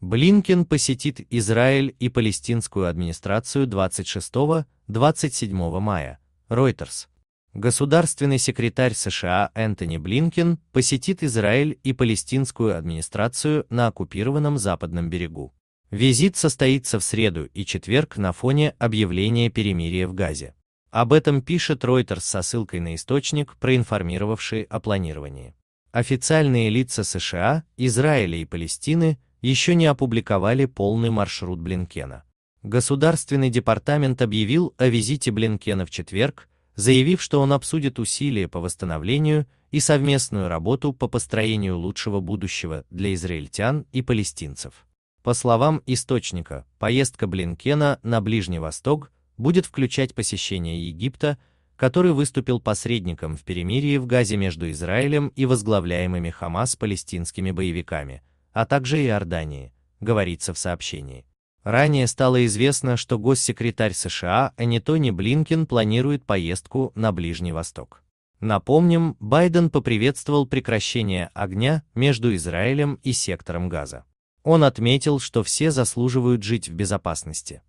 Блинкен посетит Израиль и палестинскую администрацию 26-27 мая. Reuters. Государственный секретарь США Энтони Блинкен посетит Израиль и палестинскую администрацию на оккупированном западном берегу. Визит состоится в среду и четверг на фоне объявления перемирия в Газе. Об этом пишет Reuters со ссылкой на источник, проинформировавший о планировании. Официальные лица США, Израиля и Палестины – еще не опубликовали полный маршрут Блинкена. Государственный департамент объявил о визите Блинкена в четверг, заявив, что он обсудит усилия по восстановлению и совместную работу по построению лучшего будущего для израильтян и палестинцев. По словам источника, поездка Блинкена на Ближний Восток будет включать посещение Египта, который выступил посредником в перемирии в Газе между Израилем и возглавляемыми Хамас палестинскими боевиками, а также Иордании, говорится в сообщении. Ранее стало известно, что госсекретарь США Энитони Блинкен планирует поездку на Ближний Восток. Напомним, Байден поприветствовал прекращение огня между Израилем и сектором Газа. Он отметил, что все заслуживают жить в безопасности.